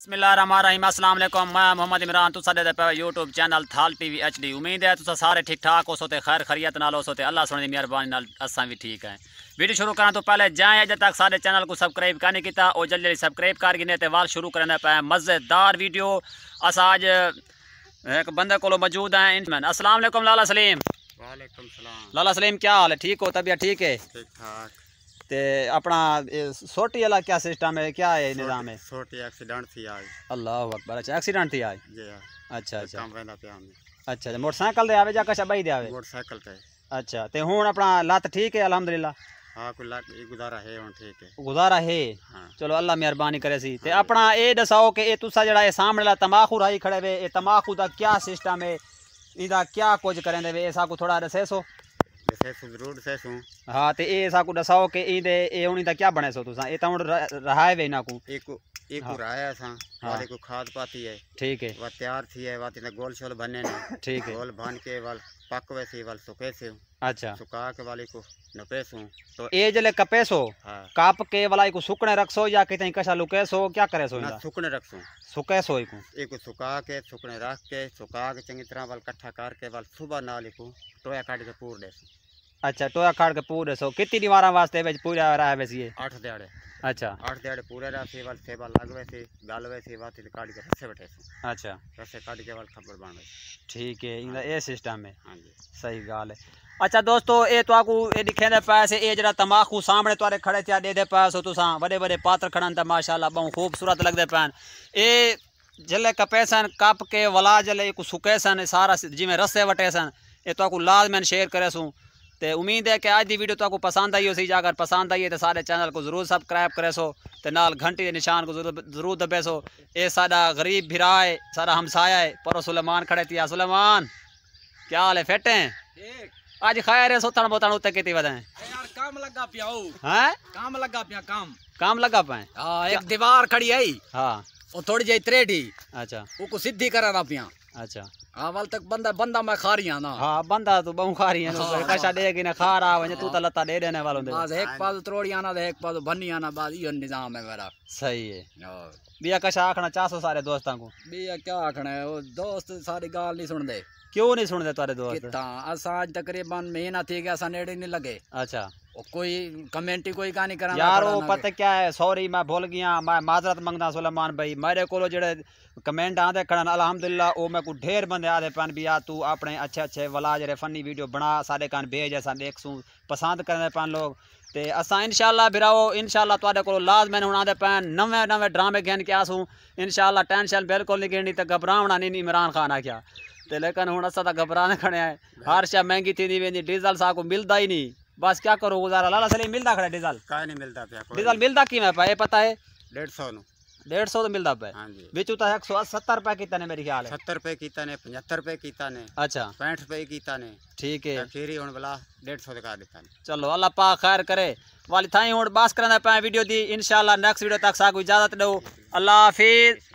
बसमिलकुम मैं मोहम्मद इमरान तुसा दे पे YouTube channel Thal T V H D उम्मीद है तुसा सारे ठीक ठाक हो सोते खैर खरीयत नाल हो सोते अल्लाह सुने की मेहरबानी असा भी ठीक है वीडियो शुरू करा तो पहले जाए अजे तक सारे चैनल को सब्सक्राइब कर नहीं किया और जल्दी जल्दी सब्सक्राइब कर गिने तो वाल शुरू करने पे मज़ेदार वीडियो अस अज एक बंद को मौजूद हैं असलम लाला सलीम लाला सलीम क्या हाल है ठीक हो तबियत ठीक है ठीक ठाक ते अपना सोटी क्या सिस्टम है क्या है निज़ाम है सोटी एक्सीडेंट थी आज अल्लाह अकबर अच्छा एक्सीडेंट थी आज जी हाँ। अच्छा अच्छा।, अच्छा अच्छा मोटरसाइकिल दे आवे जा कश बई दे आवे मोटरसाइकिल ते अच्छा ते हुन अपना लत ठीक है अल्हम्दुलिल्लाह हाँ कोई लत गुजारा है हुन ठीक है गुजारा है हाँ। चलो अल्लाह मेहरबानी करे सी ते हाँ। अपना ए दसाओ के ए तुसा जेड़ा ए सामने ला राई खड़े वे ए तंबाकू दा क्या सिस्टम है इदा क्या कुछ करें दे वे ए को थोड़ा दसे ते ए दसाओ के दे ए क्या बने सो तुसा ए वे ना एक एक हाँ। सा खाद पाती है ठीक है तैयार थी है गोल शोल बने ठीक है गोल बन के वाल पक वाल सुखे से अच्छा सुखा के वाले को तो ए जले काप के वाला को सुकने रखसो या किते कसा सो क्या करेसो ना सुकने रखसो सुकेसो सुखा के सुकने रख के सुखा के चंगी तरह वाल इकट्ठा करके वाल सुबह नाल को टोया काट के पूर देसो अच्छा टोया तो खाड़ के पूरे सो कितनी दीवारा वास्ते वे पूरा आ रहा है वैसे ये आठ दिहाड़े अच्छा आठ दिहाड़े पूरे रहा सेवल सेवल लग वैसे गल वैसे बात काट के रस्से बैठे से अच्छा रस्से काट के वाल खबर रहे ठीक है इन हाँ ए सिस्टम है हां जी सही गाल है अच्छा दोस्तों ए तो आकू ए दिखे दे पैसे ए जरा तमाकू सामने तोरे खड़े थे दे दे पास हो सा बड़े बड़े पात्र खड़न त माशाल्लाह बहुत खूबसूरत लगदे पान ए जले कपेसन कप के वला जले को सुकेसन सारा जिमे रस्से वटेसन ए तो आकू लाजमन शेयर करे करेसू तो उम्मीद है कि आज की वीडियो तो आपको पसंद आई हो सही अगर पसंद आई है तो सारे चैनल को जरूर सब्सक्राइब करे सो तो नाल घंटी के निशान को जरूर जरूर दबे सो ये साडा गरीब भिरा है सारा हमसाया है पर सुलेमान खड़े थी सुलेमान क्या हाल है फिट हैं आज खैर है सोतन बोतन उतने कितनी यार काम लगा पिया हैं काम लगा पिया काम काम लगा पाए हाँ एक दीवार खड़ी आई हाँ वो थोड़ी जी त्रेठी अच्छा वो को सीधी रहा पिया अच्छा हां तक बंदा बंदा मैं खा रही हां ना हां बंदा तो बहु खा रही हां पैसा दे के ना खा रहा वने तू तो लता दे देने वालों दे बस एक पास तोड़ी आना हाँ दे तो एक पास तो बनी आना हाँ बस यो निजाम है मेरा सही है बिया हाँ। कशा आखना चासो सारे दोस्तों को बिया क्या आखना है वो दोस्त सारी गाल नहीं सुन दे क्यों नहीं सुन दे तारे दोस्त कितना असा तकरीबन महीना थी गया असा नेड़े नहीं लगे अच्छा कोई कमेंटी कोई कहानी करा यार वो पता क्या है सॉरी मैं भूल गया मैं माजरत मंगदा सुलेमान भाई मेरे को जेड़े कमेंट आंदे खड़न अलहमदुल्ला ओ मैं को ढेर बंदे आदे पन भी आ तू अपने अच्छे अच्छे वला जड़े फनी वीडियो बना सारे कान भेज देख देखसूं पसंद करते पन लोग ते असा इंशाल्लाह भिराओ इंशाल्लाह ਤੁਹਾਡੇ ਕੋਲ ਲਾਜ਼ਮਨ ਹੋਣਾ आते पैन नवे नवे ड्रामे ਗੇਨ के ਆਸੂ इंशाल्लाह टेंशन बिल्कुल नहीं गेनी तो घबरावना नहीं इमरान खान आख्या ते लेकिन हुन असा तो घबराने खणे हर शइ महांगी थींदी वेंदी डीज़ल सा को मिलता ही नहीं बस क्या करो गुजारा लाला सली मिलता खड़ा डीजल का नहीं मिलता डीजल मिलता कि मैं पाए पता है डेढ़ सौ डेढ़ सौ तो मिलता पे हाँ बेचू तो एक सौ सत्तर रुपए किता ने ख्याल है सत्तर रुपए किता ने पचहत्तर रुपए किता ने अच्छा पैंठ रुपए किता ने ठीक है खीरी हूँ भला डेढ़ सौ दिखा देता चलो अल्लाह पा खैर करे वाली थाई हूँ बास करना पाए वीडियो दी इनशाला नेक्स्ट वीडियो तक सागू इजाजत दो अल्लाह हाफिज़